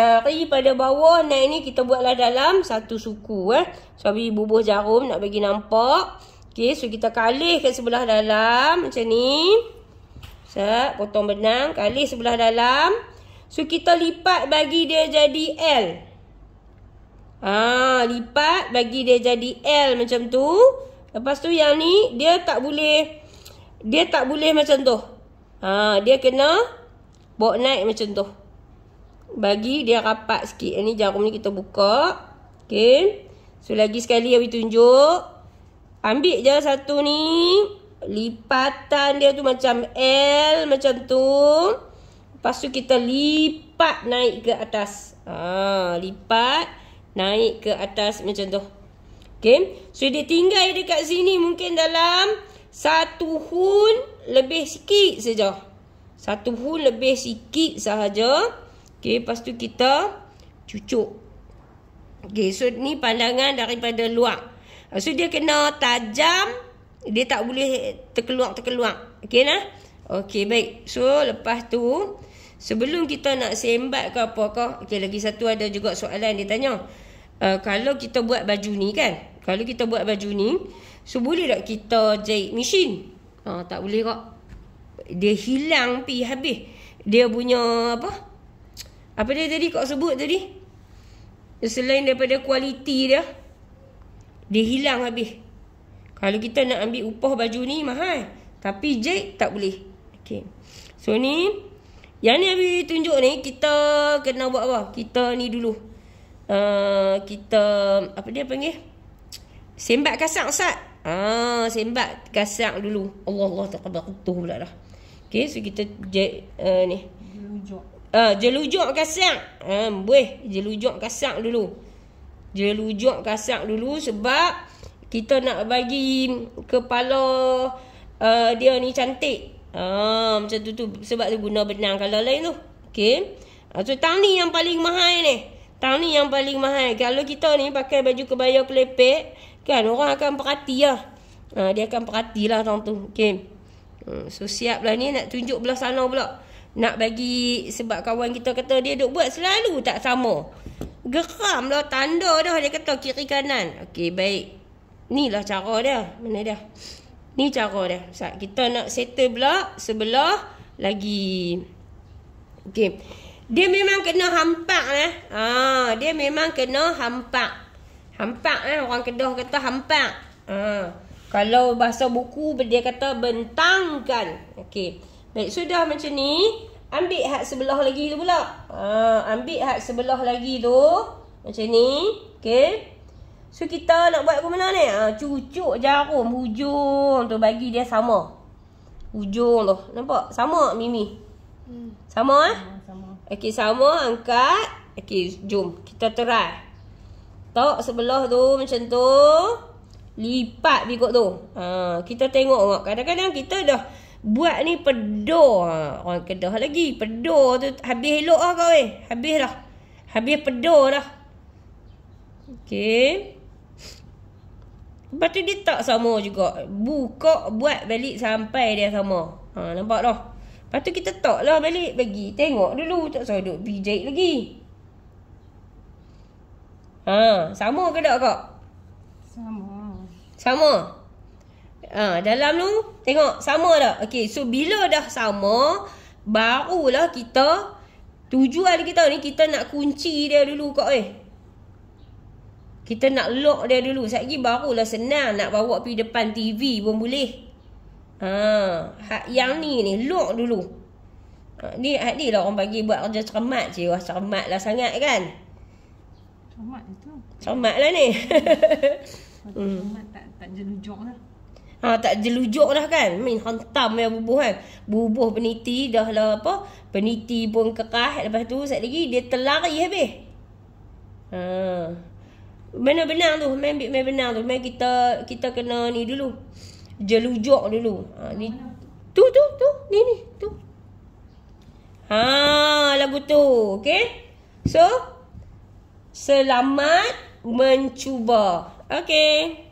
Dari eh, pada bawah naik ni kita buatlah dalam satu suku eh. Sebab so, bubuh jarum nak bagi nampak. Okey, so kita kalih kat sebelah dalam macam ni. Sat, potong benang, kalih sebelah dalam. So kita lipat bagi dia jadi L. Ah, lipat bagi dia jadi L macam tu. Lepas tu yang ni dia tak boleh dia tak boleh macam tu. Ah, dia kena bawa naik macam tu. Bagi dia rapat sikit. Ini jarum ni kita buka. Okay. So lagi sekali Abi tunjuk. Ambil je satu ni. Lipatan dia tu macam L macam tu. Lepas tu kita lipat naik ke atas. Ha, lipat naik ke atas macam tu. Okay. So dia tinggal dekat sini mungkin dalam satu hun lebih sikit saja. Satu hun lebih sikit sahaja. Okey, lepas tu kita cucuk. Okey, so ni pandangan daripada luar. So dia kena tajam, dia tak boleh terkeluar-terkeluar. Okey nah. Okey, baik. So lepas tu sebelum kita nak sembat ke apa ke? Okey, lagi satu ada juga soalan dia tanya. Uh, kalau kita buat baju ni kan? Kalau kita buat baju ni, so boleh tak kita jahit mesin? Ha, tak boleh kok. Dia hilang pi habis. Dia punya apa? Apa dia tadi kau sebut tadi? Selain daripada kualiti dia Dia hilang habis Kalau kita nak ambil upah baju ni mahal Tapi jahit tak boleh okay. So ni Yang ni habis tunjuk ni Kita kena buat apa? Kita ni dulu uh, Kita Apa dia panggil? sembak kasak sat Ah, sembat kasak dulu Allah Allah tak kabar Tuh pula Okay so kita jahit uh, ah, ni Rujuk Ha, jelujuk kasak. Ha, boleh. Jelujuk kasak dulu. Jelujuk kasak dulu sebab kita nak bagi kepala uh, dia ni cantik. Ha, macam tu tu. Sebab tu guna benang kalau lain tu. Okay. Ha, so, tang ni yang paling mahal ni. Tang ni yang paling mahal. Kalau kita ni pakai baju kebaya kelepek, kan orang akan perhati lah. Ha, dia akan perhati lah tu. Okay. Ha, so, siap ni nak tunjuk belah sana pula nak bagi sebab kawan kita kata dia duk buat selalu tak sama. Geram lah tanda dah dia kata kiri kanan. Okey baik. Inilah cara dia. Mana dia? Ni cara dia. Ustaz, kita nak settle pula sebelah lagi. Okey. Dia memang kena hampak eh. Ha, dia memang kena hampak. Hampak eh orang Kedah kata hampak. Ha. Kalau bahasa buku dia kata bentangkan. Okey. Baik, sudah macam ni. Ambil hak sebelah lagi tu pula. Ha, ambil had sebelah lagi tu. Macam ni. Okay. So, kita nak buat ke mana ni? Ha, cucuk jarum hujung tu. Bagi dia sama. Hujung tu. Nampak? Sama Mimi? Hmm. Sama eh? Ha, sama, sama. Okay, sama. Angkat. Okay, jom. Kita try. Tak sebelah tu macam tu. Lipat bikut tu. Ha, kita tengok. Kadang-kadang kita dah... Buat ni pedoh Orang kedah lagi Pedoh tu Habis elok lah kau eh Habis lah Habis pedoh lah Okay Lepas tu dia tak sama juga Buka buat balik sampai dia sama ha, Nampak lah Lepas tu kita tak lah balik bagi Tengok dulu tak sama duduk bijak lagi Ha, sama ke tak kak? Sama. Sama ha, dalam tu tengok sama tak? Okey, so bila dah sama barulah kita tujuan kita ni kita nak kunci dia dulu kau eh. Kita nak lock dia dulu. Sat lagi barulah senang nak bawa pergi depan TV pun boleh. Ha, yang ni ni lock dulu. Ha, ni hadi lah orang bagi buat kerja cermat je. Wah cermatlah sangat kan. Cermat itu. Cermatlah ni. Hmm. Cermat tak tak jelujur Ha tak jelujuk dah kan. Min hantam ya bubuh kan. Bubuh peniti dah lah apa. Peniti pun kekah. Lepas tu sekejap lagi dia terlari habis. Ha. Benar benar tu. Main ambil main benar tu. Main kita kita kena ni dulu. Jelujuk dulu. Ha ni. Tu tu tu. Ni ni tu. Ha lagu tu. Okay. So. Selamat mencuba. Okay.